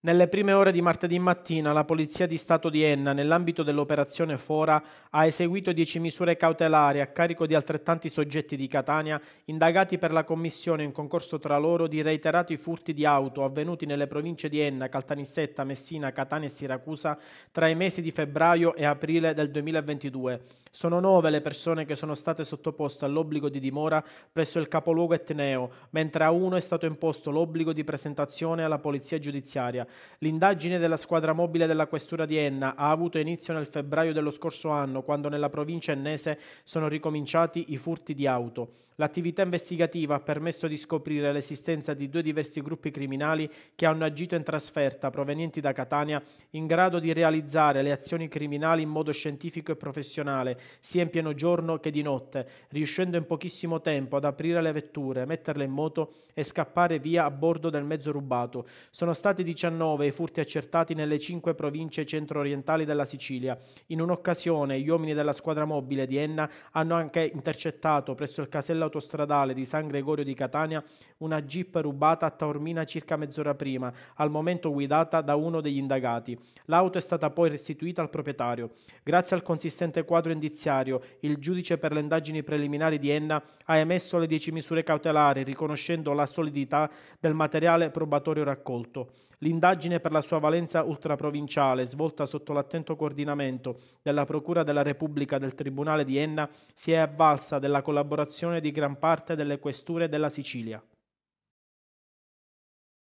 Nelle prime ore di martedì mattina la Polizia di Stato di Enna, nell'ambito dell'operazione Fora, ha eseguito 10 misure cautelari a carico di altrettanti soggetti di Catania indagati per la commissione in concorso tra loro di reiterati furti di auto avvenuti nelle province di Enna, Caltanissetta, Messina, Catania e Siracusa tra i mesi di febbraio e aprile del 2022. Sono nove le persone che sono state sottoposte all'obbligo di dimora presso il capoluogo etneo, mentre a uno è stato imposto l'obbligo di presentazione alla Polizia giudiziaria L'indagine della squadra mobile della Questura di Enna ha avuto inizio nel febbraio dello scorso anno, quando nella provincia ennese sono ricominciati i furti di auto. L'attività investigativa ha permesso di scoprire l'esistenza di due diversi gruppi criminali che hanno agito in trasferta provenienti da Catania in grado di realizzare le azioni criminali in modo scientifico e professionale, sia in pieno giorno che di notte, riuscendo in pochissimo tempo ad aprire le vetture, metterle in moto e scappare via a bordo del mezzo rubato. Sono stati 19 2019 i furti accertati nelle cinque province centro-orientali della Sicilia. In un'occasione gli uomini della squadra mobile di Enna hanno anche intercettato presso il casello autostradale di San Gregorio di Catania una jeep rubata a Taormina circa mezz'ora prima, al momento guidata da uno degli indagati. L'auto è stata poi restituita al proprietario. Grazie al consistente quadro indiziario, il giudice per le indagini preliminari di Enna ha emesso le 10 misure cautelari riconoscendo la solidità del materiale probatorio raccolto. L'indagine indagine per la sua valenza ultraprovinciale, svolta sotto l'attento coordinamento della Procura della Repubblica del Tribunale di Enna, si è avvalsa della collaborazione di gran parte delle questure della Sicilia.